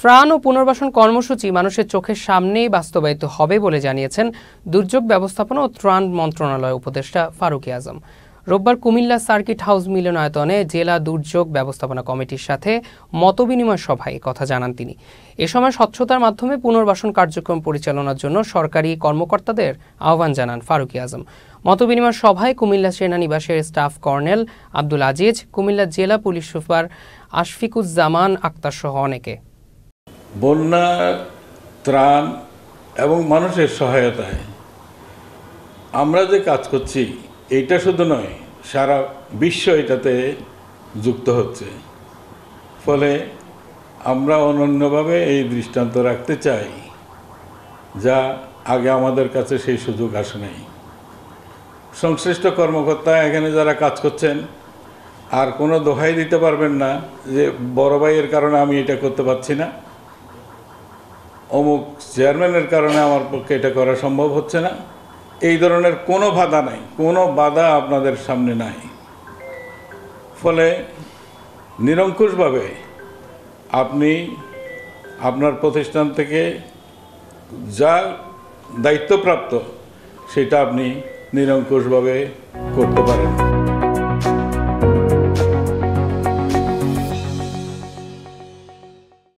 ত্রাণ ও পুনর্বাসন কর্মসূচি মানুষের চোখের সামনেই বাস্তবায়িত হবে বলে জানিয়েছেন দুর্যোগ ব্যবস্থাপনা ও ত্রাণ মন্ত্রণালয় উপদেষ্টা ফারুকি আজম রোববার কুমিল্লা সার্কিট হাউস মিলনায়তনে জেলা দুর্যোগ ব্যবস্থাপনা কমিটির সাথে মতবিনিময় সভায় কথা জানান তিনি এ সময় স্বচ্ছতার মাধ্যমে পুনর্বাসন কার্যক্রম পরিচালনার জন্য সরকারি কর্মকর্তাদের আহ্বান জানান ফারুকি আজম মতবিনিময় সভায় কুমিল্লা সেনানিবাসের স্টাফ কর্নেল আব্দুল আজিজ কুমিল্লা জেলা পুলিশ সুপার আশফিকুজ্জামান আক্তারসহ অনেকে বন্যা ত্রাণ এবং মানুষের সহায়তায় আমরা যে কাজ করছি এটা শুধু নয় সারা বিশ্ব এটাতে যুক্ত হচ্ছে ফলে আমরা অনন্যভাবে এই দৃষ্টান্ত রাখতে চাই যা আগে আমাদের কাছে সেই সুযোগ আসে নাই সংশ্লিষ্ট কর্মকর্তা এখানে যারা কাজ করছেন আর কোনো দোহাই দিতে পারবেন না যে বড় ভাইয়ের কারণে আমি এটা করতে পারছি না অমুক চেয়ারম্যানের কারণে আমার পক্ষে এটা করা সম্ভব হচ্ছে না এই ধরনের কোনো বাধা নাই কোনো বাধা আপনাদের সামনে নাই ফলে নিরঙ্কুশভাবে আপনি আপনার প্রতিষ্ঠান থেকে যা দায়িত্বপ্রাপ্ত সেটা আপনি নিরঙ্কুশভাবে করতে পারেন